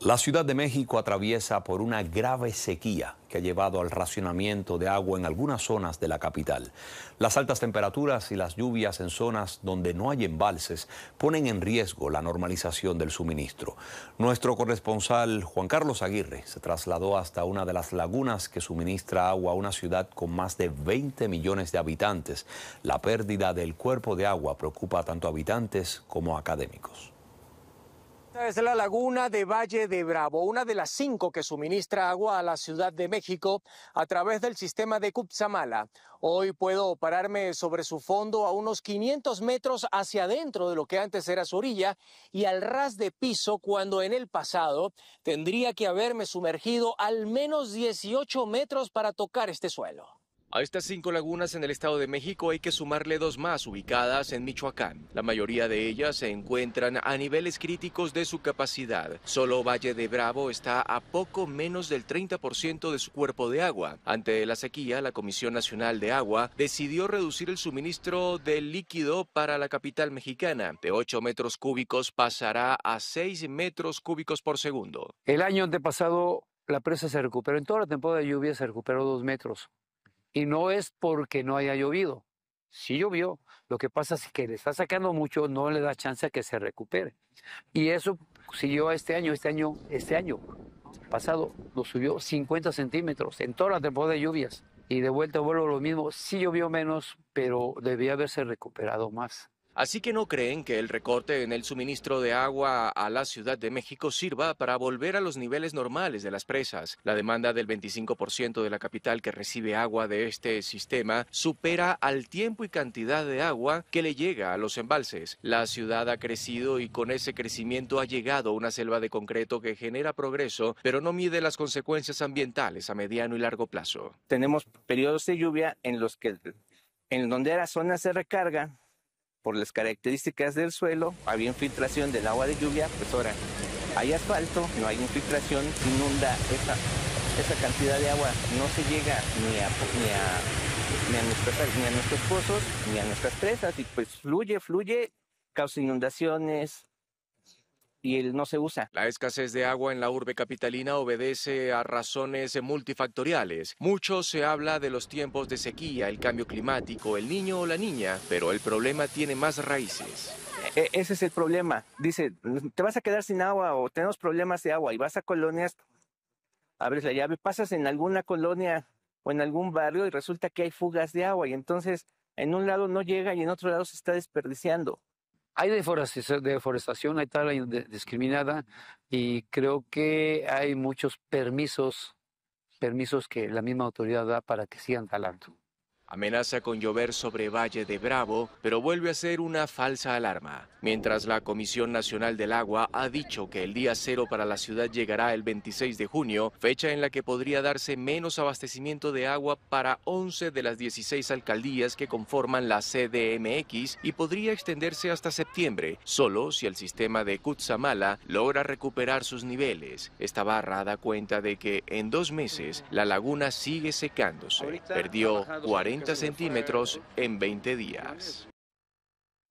La Ciudad de México atraviesa por una grave sequía que ha llevado al racionamiento de agua en algunas zonas de la capital. Las altas temperaturas y las lluvias en zonas donde no hay embalses ponen en riesgo la normalización del suministro. Nuestro corresponsal Juan Carlos Aguirre se trasladó hasta una de las lagunas que suministra agua a una ciudad con más de 20 millones de habitantes. La pérdida del cuerpo de agua preocupa a tanto habitantes como académicos. Esta es la laguna de Valle de Bravo, una de las cinco que suministra agua a la Ciudad de México a través del sistema de Cutzamala. Hoy puedo pararme sobre su fondo a unos 500 metros hacia adentro de lo que antes era su orilla y al ras de piso cuando en el pasado tendría que haberme sumergido al menos 18 metros para tocar este suelo. A estas cinco lagunas en el Estado de México hay que sumarle dos más ubicadas en Michoacán. La mayoría de ellas se encuentran a niveles críticos de su capacidad. Solo Valle de Bravo está a poco menos del 30% de su cuerpo de agua. Ante la sequía, la Comisión Nacional de Agua decidió reducir el suministro de líquido para la capital mexicana. De 8 metros cúbicos pasará a 6 metros cúbicos por segundo. El año antepasado la presa se recuperó, en toda la temporada de lluvia se recuperó 2 metros. Y no es porque no haya llovido. Sí llovió. Lo que pasa es que le está sacando mucho, no le da chance a que se recupere. Y eso siguió este año, este año, este año pasado lo subió 50 centímetros en toda la temporada de lluvias. Y de vuelta vuelvo lo mismo. Sí llovió menos, pero debía haberse recuperado más. Así que no creen que el recorte en el suministro de agua a la Ciudad de México sirva para volver a los niveles normales de las presas. La demanda del 25% de la capital que recibe agua de este sistema supera al tiempo y cantidad de agua que le llega a los embalses. La ciudad ha crecido y con ese crecimiento ha llegado una selva de concreto que genera progreso, pero no mide las consecuencias ambientales a mediano y largo plazo. Tenemos periodos de lluvia en los que en donde la zona se recarga por las características del suelo, había infiltración del agua de lluvia, pues ahora hay asfalto, no hay infiltración, inunda esa, cantidad de agua, no se llega ni a, ni a, ni a, nuestros, ni a nuestros pozos, ni a nuestras presas, y pues fluye, fluye, causa inundaciones, y él no se usa. La escasez de agua en la urbe capitalina obedece a razones multifactoriales. Mucho se habla de los tiempos de sequía, el cambio climático, el niño o la niña, pero el problema tiene más raíces. E, e, ese es el problema. Dice, te vas a quedar sin agua o tenemos problemas de agua y vas a colonias, abres la llave, pasas en alguna colonia o en algún barrio y resulta que hay fugas de agua y entonces en un lado no llega y en otro lado se está desperdiciando. Hay deforestación, hay tala indiscriminada y creo que hay muchos permisos, permisos que la misma autoridad da para que sigan talando. Amenaza con llover sobre Valle de Bravo, pero vuelve a ser una falsa alarma. Mientras la Comisión Nacional del Agua ha dicho que el día cero para la ciudad llegará el 26 de junio, fecha en la que podría darse menos abastecimiento de agua para 11 de las 16 alcaldías que conforman la CDMX y podría extenderse hasta septiembre, solo si el sistema de Kutsamala logra recuperar sus niveles. Esta barra da cuenta de que en dos meses la laguna sigue secándose. Perdió 40 centímetros en 20 días.